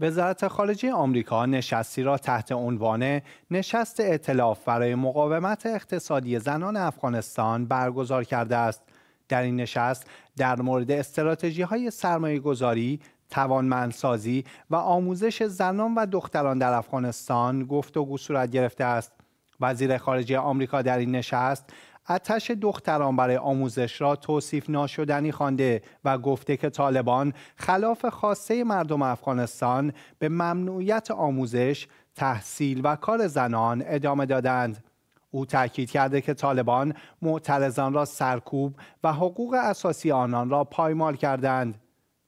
وزارت خارجه آمریکا نشستی را تحت عنوان نشست اطلاف برای مقاومت اقتصادی زنان افغانستان برگزار کرده است. در این نشست در مورد استراتژی های سرمایه گذاری، توانمندسازی و آموزش زنان و دختران در افغانستان گفتگو صورت گرفته است. وزیر خارجه آمریکا در این نشست اتش دختران برای آموزش را توصیف ناشدنی خوانده و گفته که طالبان خلاف خاصه مردم افغانستان به ممنوعیت آموزش، تحصیل و کار زنان ادامه دادند. او تاکید کرده که طالبان معترضان را سرکوب و حقوق اساسی آنان را پایمال کردند.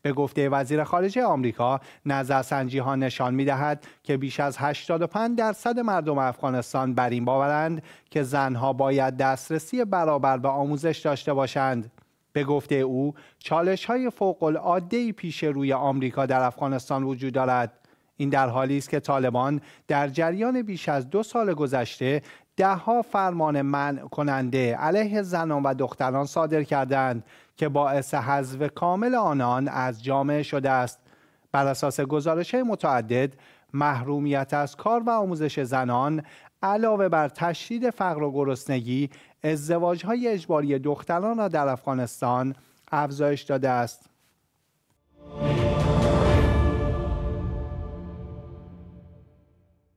به گفته وزیر خارجه آمریکا نظرسنجی ها نشان می دهد که بیش از 85 درصد مردم افغانستان بر این باورند که زنها باید دسترسی برابر به آموزش داشته باشند. به گفته او چالش های فوق العاده پیش روی آمریکا در افغانستان وجود دارد این در حالی است که طالبان در جریان بیش از دو سال گذشته دهها فرمان منع کننده علیه زنان و دختران صادر کردند که باعث حذف کامل آنان از جامعه شده است بر اساس گزارش متعدد محرومیت از کار و آموزش زنان علاوه بر تشدید فقر و گرسنگی ازدواج های اجباری دختران را در افغانستان افزایش داده است